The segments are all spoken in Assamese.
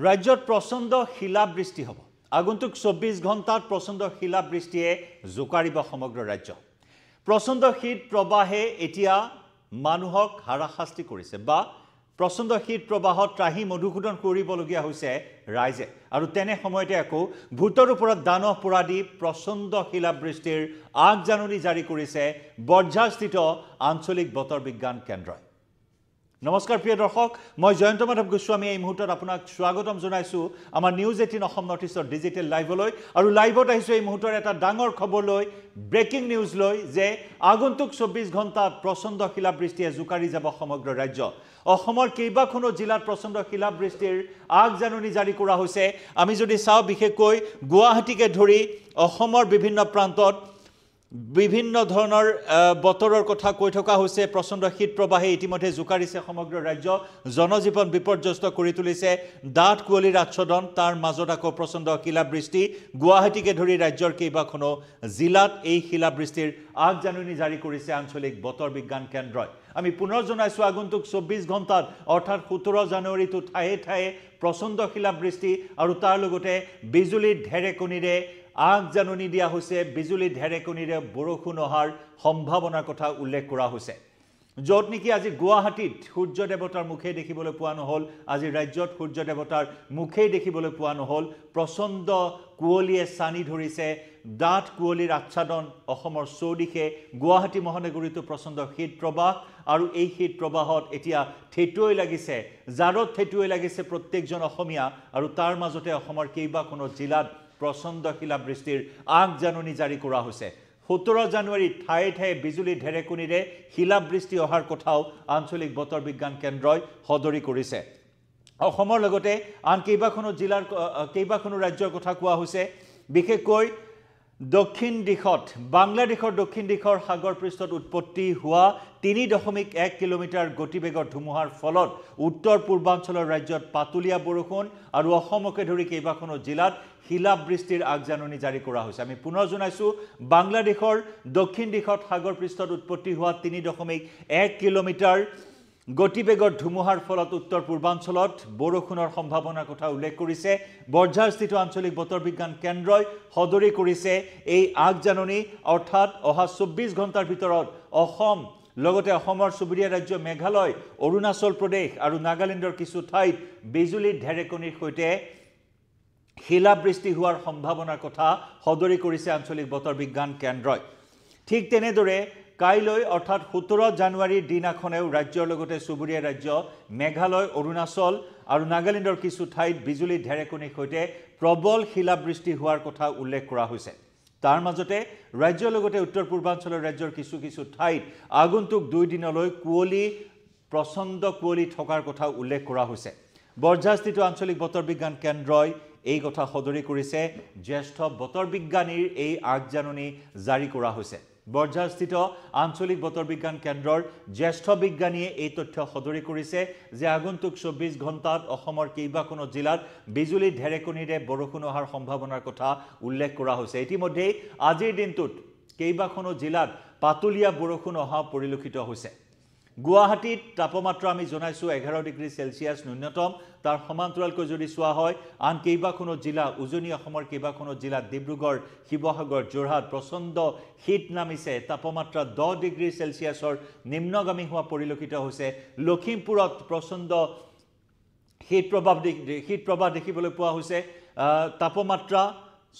ৰাজ্যত প্ৰচণ্ড শিলাবৃষ্টি হ'ব আগন্তুক চৌব্বিছ ঘণ্টাত প্ৰচণ্ড শিলাবৃষ্টিয়ে জোকাৰিব সমগ্ৰ ৰাজ্য প্ৰচণ্ড শীত প্ৰবাহে এতিয়া মানুহক হাৰাশাস্তি কৰিছে বা প্ৰচণ্ড শীত প্ৰবাহত ত্ৰাহি মধুসূদন কৰিবলগীয়া হৈছে ৰাইজে আৰু তেনে সময়তে আকৌ ভূতৰ ওপৰত দানহ পোৰা দি প্ৰচণ্ড শিলাবৃষ্টিৰ আগজাননী জাৰি কৰিছে বৰঝাৰস্থিত আঞ্চলিক বতৰ বিজ্ঞান কেন্দ্ৰই নমস্কাৰ প্ৰিয় দৰ্শক মই জয়ন্ত মাধৱ গোস্বামী এই মুহূৰ্তত আপোনাক স্বাগতম জনাইছোঁ আমাৰ নিউজ এইটিন অসম নৰ্থ ইষ্টৰ ডিজিটেল লাইভলৈ আৰু লাইভত আহিছোঁ এই মুহূৰ্তৰ এটা ডাঙৰ খবৰলৈ ব্ৰেকিং নিউজলৈ যে আগন্তুক চৌব্বিছ ঘণ্টাত প্ৰচণ্ড শিলাবৃষ্টিয়ে জোকাৰি যাব সমগ্ৰ ৰাজ্য অসমৰ কেইবাখনো জিলাত প্ৰচণ্ড শিলাবৃষ্টিৰ আগজাননী জাৰি কৰা হৈছে আমি যদি চাওঁ বিশেষকৈ গুৱাহাটীকে ধৰি অসমৰ বিভিন্ন প্ৰান্তত বিভিন্ন ধৰণৰ বতৰৰ কথা কৈ থকা হৈছে প্ৰচণ্ড শীত প্ৰবাহে ইতিমধ্যে জোকাৰিছে সমগ্ৰ ৰাজ্য জনজীৱন বিপৰ্যস্ত কৰি তুলিছে ডাঠ কুঁৱলীৰ আচ্ছদন তাৰ মাজত আকৌ প্ৰচণ্ড শিলাবৃষ্টি গুৱাহাটীকে ধৰি ৰাজ্যৰ কেইবাখনো জিলাত এই শিলাবৃষ্টিৰ আগজাননী জাৰি কৰিছে আঞ্চলিক বতৰ বিজ্ঞান কেন্দ্ৰই আমি পুনৰ জনাইছোঁ আগন্তুক চৌব্বিছ ঘণ্টাত অৰ্থাৎ সোতৰ জানুৱাৰীটো ঠায়ে ঠায়ে প্ৰচণ্ড শিলাবৃষ্টি আৰু তাৰ লগতে বিজুলীৰ ঢেৰেকনিৰে আগ জাননী দিয়া হৈছে বিজুলী ঢেৰেকনিৰে বৰষুণ অহাৰ সম্ভাৱনাৰ কথা উল্লেখ কৰা হৈছে য'ত নেকি আজি গুৱাহাটীত সূৰ্য দেৱতাৰ মুখেই দেখিবলৈ পোৱা নহ'ল আজি ৰাজ্যত সূৰ্য দেৱতাৰ মুখেই দেখিবলৈ পোৱা নহ'ল প্ৰচণ্ড কুঁৱলীয়ে চানি ধৰিছে ডাঠ কুঁৱলীৰ আচ্ছাদন অসমৰ চৌদিশে গুৱাহাটী মহানগৰীতো প্ৰচণ্ড শীত প্ৰবাহ আৰু এই শীত প্ৰবাহত এতিয়া থেতুৱৈ লাগিছে জাৰত থেঁটুৱৈ লাগিছে প্ৰত্যেকজন অসমীয়া আৰু তাৰ মাজতে অসমৰ কেইবাখনো জিলাত প্ৰচণ্ডশিলা বৃষ্টিৰ আগজাননী জাৰি কৰা হৈছে সোতৰ জানুৱাৰীত ঠায়ে ঠায়ে বিজুলী ঢেৰেকনিৰে শিলাবৃষ্টি অহাৰ কথাও আঞ্চলিক বতৰ বিজ্ঞান কেন্দ্ৰই সদৰি কৰিছে অসমৰ লগতে আন কেইবাখনো জিলাৰ কেইবাখনো ৰাজ্যৰ কথা কোৱা হৈছে বিশেষকৈ দক্ষিণ দিশত বাংলাদেশৰ দক্ষিণ দিশৰ সাগৰ পৃষ্ঠত উৎপত্তি হোৱা তিনি দশমিক এক কিলোমিটাৰ গতিবেগৰ ধুমুহাৰ ফলত উত্তৰ পূৰ্বাঞ্চলৰ ৰাজ্যত পাতলীয়া বৰষুণ আৰু অসমকে ধৰি কেইবাখনো জিলাত শিলাবৃষ্টিৰ আগজাননী জাৰি কৰা হৈছে আমি পুনৰ জনাইছোঁ বাংলাদেশৰ দক্ষিণ দিশত সাগৰ পৃষ্ঠত উৎপত্তি হোৱা তিনি দশমিক এক কিলোমিটাৰ গতিবেগৰ ধুমুহাৰ ফলত উত্তৰ পূৰ্বাঞ্চলত বৰষুণৰ সম্ভাৱনাৰ কথা উল্লেখ কৰিছে বৰঝাৰস্থিত আঞ্চলিক বতৰ বিজ্ঞান কেন্দ্ৰই সদৰি কৰিছে এই আগজাননী অৰ্থাৎ অহা চৌব্বিছ ঘণ্টাৰ ভিতৰত অসম লগতে অসমৰ চুবুৰীয়া ৰাজ্য মেঘালয় অৰুণাচল প্ৰদেশ আৰু নাগালেণ্ডৰ কিছু ঠাইত বিজুলীৰ ঢেৰেকনিৰ সৈতে শিলাবৃষ্টি হোৱাৰ সম্ভাৱনাৰ কথা সদৰি কৰিছে আঞ্চলিক বতৰ বিজ্ঞান কেন্দ্ৰই ঠিক তেনেদৰে কাইলৈ অৰ্থাৎ সোতৰ জানুৱাৰীৰ দিনাখনেও ৰাজ্যৰ লগতে চুবুৰীয়া ৰাজ্য মেঘালয় অৰুণাচল আৰু নাগালেণ্ডৰ কিছু ঠাইত বিজুলী ঢেৰেকনিৰ সৈতে প্ৰবল শিলাবৃষ্টি হোৱাৰ কথা উল্লেখ কৰা হৈছে তাৰ মাজতে ৰাজ্যৰ লগতে উত্তৰ পূৰ্বাঞ্চলৰ ৰাজ্যৰ কিছু কিছু ঠাইত আগন্তুক দুই দিনলৈ কুঁৱলী প্ৰচণ্ড কুঁৱলী থকাৰ কথাও উল্লেখ কৰা হৈছে বৰঝাস্থিত আঞ্চলিক বতৰ বিজ্ঞান কেন্দ্ৰই এই কথা সদৰি কৰিছে জ্যেষ্ঠ বতৰ বিজ্ঞানীৰ এই আগজাননী জাৰি কৰা হৈছে বৰঝাৰস্থিত আঞ্চলিক বতৰ বিজ্ঞান কেন্দ্ৰৰ জ্যেষ্ঠ বিজ্ঞানীয়ে এই তথ্য সদৰি কৰিছে যে আগন্তুক চৌব্বিছ ঘণ্টাত অসমৰ কেইবাখনো জিলাত বিজুলী ঢেৰেকনিৰে বৰষুণ অহাৰ সম্ভাৱনাৰ কথা উল্লেখ কৰা হৈছে ইতিমধ্যেই আজিৰ দিনটোত কেইবাখনো জিলাত পাতলীয়া বৰষুণ অহা পৰিলক্ষিত হৈছে গুৱাহাটীত তাপমাত্ৰা আমি জনাইছোঁ এঘাৰ ডিগ্ৰী চেলচিয়াছ ন্যূনতম তাৰ সমান্তৰালকৈ যদি চোৱা হয় আন কেইবাখনো জিলা উজনি অসমৰ কেইবাখনো জিলাত ডিব্ৰুগড় শিৱসাগৰ যোৰহাট প্ৰচণ্ড শীত নামিছে তাপমাত্ৰা দহ ডিগ্ৰী চেলচিয়াছৰ নিম্নগামী হোৱা পৰিলক্ষিত হৈছে লখিমপুৰত প্ৰচণ্ড শীত প্ৰভাৱ শীত প্ৰবাহ দেখিবলৈ পোৱা হৈছে তাপমাত্ৰা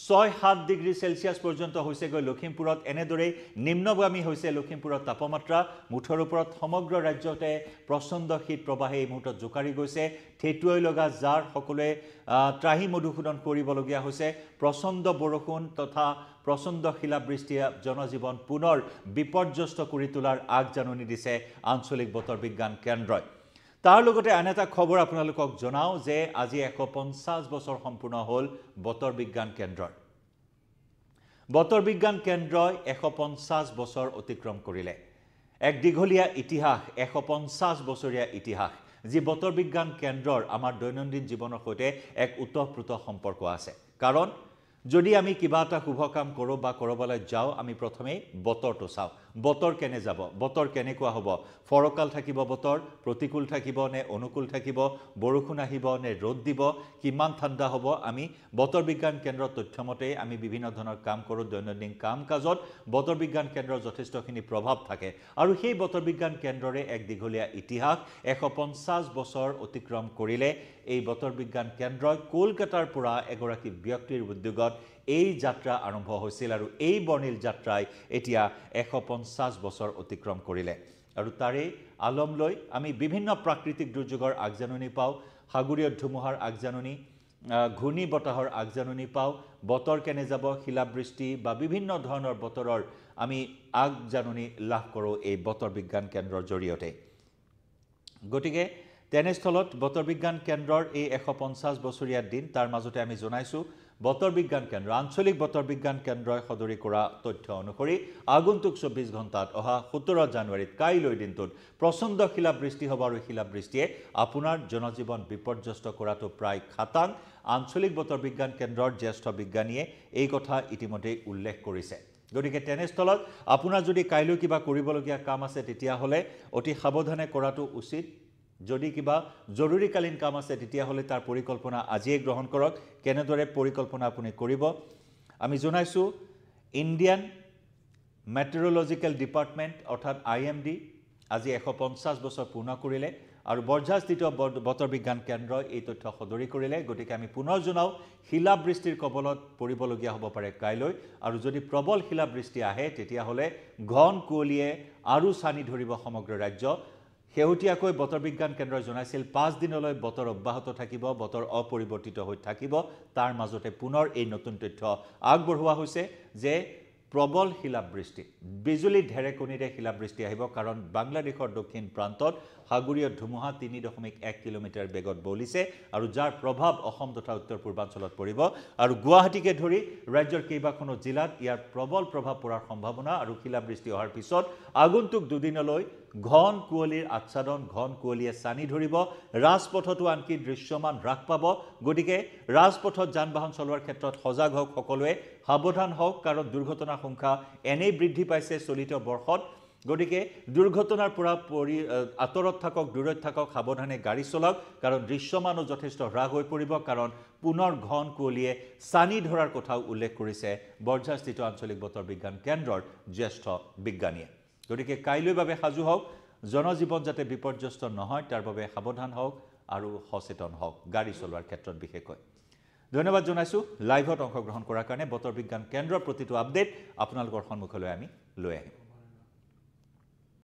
ছয় সাত ডিগ্ৰী চেলচিয়াছ পৰ্যন্ত হৈছেগৈ লখিমপুৰত এনেদৰেই নিম্নগামী হৈছে লখিমপুৰত তাপমাত্ৰা মুঠৰ ওপৰত সমগ্ৰ ৰাজ্যতে প্ৰচণ্ড শীত প্ৰবাহে এই মুহূৰ্তত জোকাৰি গৈছে থেঁটুৱৈ লগা জাৰ সকলোৱে ত্ৰাহি মধুসূদন কৰিবলগীয়া হৈছে প্ৰচণ্ড বৰষুণ তথা প্ৰচণ্ড শিলাবৃষ্টিয়ে জনজীৱন পুনৰ বিপৰ্যস্ত কৰি তোলাৰ আগজাননী দিছে আঞ্চলিক বতৰ বিজ্ঞান কেন্দ্ৰই তাৰ লগতে আন এটা খবৰ আপোনালোকক জনাওঁ যে আজি এশ পঞ্চাছ বছৰ সম্পূৰ্ণ হ'ল বতৰ বিজ্ঞান কেন্দ্ৰৰ বতৰ বিজ্ঞান কেন্দ্ৰই এশ পঞ্চাছ বছৰ অতিক্ৰম কৰিলে এক দীঘলীয়া ইতিহাস এশ পঞ্চাছ বছৰীয়া ইতিহাস যি বতৰ বিজ্ঞান কেন্দ্ৰৰ আমাৰ দৈনন্দিন জীৱনৰ সৈতে এক ওতঃপ্ৰোত সম্পৰ্ক আছে কাৰণ যদি আমি কিবা এটা শুভ কাম কৰোঁ বা কৰবালৈ যাওঁ আমি প্ৰথমেই বতৰটো চাওঁ বতৰ কেনে যাব বতৰ কেনেকুৱা হ'ব ফৰকাল থাকিব বতৰ প্ৰতিকূল থাকিব নে অনুকূল থাকিব বৰষুণ আহিব নে ৰ'দ দিব কিমান ঠাণ্ডা হ'ব আমি বতৰ বিজ্ঞান কেন্দ্ৰৰ তথ্যমতেই আমি বিভিন্ন ধৰণৰ কাম কৰোঁ দৈনন্দিন কাম কাজত বতৰ বিজ্ঞান কেন্দ্ৰৰ যথেষ্টখিনি প্ৰভাৱ থাকে আৰু সেই বতৰ বিজ্ঞান কেন্দ্ৰৰে এক দীঘলীয়া ইতিহাস এশ পঞ্চাছ বছৰ অতিক্ৰম কৰিলে এই বতৰ বিজ্ঞান কেন্দ্ৰই কলকাতাৰ পৰা এগৰাকী ব্যক্তিৰ উদ্যোগত এই যাত্ৰা আৰম্ভ হৈছিল আৰু এই বৰ্ণিল যাত্ৰাই এতিয়া এশ পঞ্চাছ বছৰ অতিক্ৰম কৰিলে আৰু তাৰে আলম লৈ আমি বিভিন্ন প্ৰাকৃতিক দুৰ্যোগৰ আগজাননী পাওঁ সাগৰীয় ধুমুহাৰ আগজাননী ঘূৰ্ণী বতাহৰ আগজাননী পাওঁ বতৰ কেনে যাব শিলাবৃষ্টি বা বিভিন্ন ধৰণৰ বতৰৰ আমি আগজাননী লাভ কৰোঁ এই বতৰ বিজ্ঞান কেন্দ্ৰৰ জৰিয়তে গতিকে তেনেস্থলত বতৰ বিজ্ঞান কেন্দ্ৰৰ এই এশ পঞ্চাছ বছৰীয়া দিন তাৰ মাজতে আমি জনাইছোঁ বতৰ বিজ্ঞান কেন্দ্ৰ আঞ্চলিক বতৰ বিজ্ঞান কেন্দ্ৰই সদৰি কৰা তথ্য অনুসৰি আগন্তুক চৌব্বিছ ঘণ্টাত অহা সোতৰ জানুৱাৰীত কাইলৈ দিনটোত প্ৰচণ্ড শিলাবৃষ্টি হ'ব আৰু শিলাবৃষ্টিয়ে আপোনাৰ জনজীৱন বিপৰ্যস্ত কৰাটো প্ৰায় খাটাং আঞ্চলিক বতৰ বিজ্ঞান কেন্দ্ৰৰ জ্যেষ্ঠ বিজ্ঞানীয়ে এই কথা ইতিমধ্যেই উল্লেখ কৰিছে গতিকে তেনেস্থলত আপোনাৰ যদি কাইলৈ কিবা কৰিবলগীয়া কাম আছে তেতিয়াহ'লে অতি সাৱধানে কৰাটো উচিত যদি কিবা জৰুৰীকালীন কাম আছে তেতিয়াহ'লে তাৰ পৰিকল্পনা আজিয়ে গ্ৰহণ কৰক কেনেদৰে পৰিকল্পনা আপুনি কৰিব আমি জনাইছোঁ ইণ্ডিয়ান মেট্ৰলজিকেল ডিপাৰ্টমেণ্ট অৰ্থাৎ আই এম ডি আজি এশ পঞ্চাছ বছৰ পূৰ্ণ কৰিলে আৰু বৰঝাস্থিত বতৰ বিজ্ঞান কেন্দ্ৰই এই তথ্য সদৰি কৰিলে গতিকে আমি পুনৰ জনাওঁ শিলাবৃষ্টিৰ কবলত পৰিবলগীয়া হ'ব পাৰে কাইলৈ আৰু যদি প্ৰবল শিলাবৃষ্টি আহে তেতিয়াহ'লে ঘন কুঁৱলীয়ে আৰু চানি ধৰিব সমগ্ৰ ৰাজ্য শেহতীয়াকৈ বতৰ বিজ্ঞান কেন্দ্ৰই জনাইছিল পাঁচদিনলৈ বতৰ অব্যাহত থাকিব বতৰ অপৰিৱৰ্তিত হৈ থাকিব তাৰ মাজতে পুনৰ এই নতুন তথ্য আগবঢ়োৱা হৈছে যে প্ৰবল শিলাবৃষ্টি বিজুলী ঢেৰেকণীৰে শিলাবৃষ্টি আহিব কাৰণ বাংলাদেশৰ দক্ষিণ প্ৰান্তত সাগৰীয় ধুমুহা তিনি দশমিক এক কিলোমিটাৰ বেগত বলিছে আৰু যাৰ প্ৰভাৱ অসম তথা উত্তৰ পূৰ্বাঞ্চলত পৰিব আৰু গুৱাহাটীকে ধৰি ৰাজ্যৰ কেইবাখনো জিলাত ইয়াৰ প্ৰবল প্ৰভাৱ পৰাৰ সম্ভাৱনা আৰু শিলাবৃষ্টি অহাৰ পিছত আগন্তুক দুদিনলৈ ঘন কুঁৱলীৰ আচ্ছাদন ঘন কুঁৱলীয়ে চানি ধৰিব ৰাজপথতো আনকি দৃশ্যমান হ্ৰাস পাব গতিকে ৰাজপথত যান বাহন চলোৱাৰ ক্ষেত্ৰত সজাগ হওক সকলোৱে সাৱধান হওক কাৰণ দুৰ্ঘটনাৰ সংখ্যা এনেই বৃদ্ধি পাইছে চলিত বৰ্ষত গতিকে দুৰ্ঘটনাৰ পৰা পৰি আঁতৰত থাকক দূৰত থাকক সাৱধানে গাড়ী চলাওক কাৰণ দৃশ্যমানো যথেষ্ট হ্ৰাস হৈ পৰিব কাৰণ পুনৰ ঘন কুঁৱলীয়ে চানি ধৰাৰ কথাও উল্লেখ কৰিছে বৰঝাৰস্থিত আঞ্চলিক বতৰ বিজ্ঞান কেন্দ্ৰৰ জ্যেষ্ঠ বিজ্ঞানীয়ে গতিকে কাইলৈ বাবে সাজু হওক জনজীৱন যাতে বিপৰ্যস্ত নহয় তাৰ বাবে সাৱধান হওক আৰু সচেতন হওক গাড়ী চলোৱাৰ ক্ষেত্ৰত বিশেষকৈ ধন্যবাদ জনাইছোঁ লাইভত অংশগ্ৰহণ কৰাৰ কাৰণে বতৰ বিজ্ঞান কেন্দ্ৰৰ প্ৰতিটো আপডেট আপোনালোকৰ সন্মুখলৈ আমি লৈ আহিম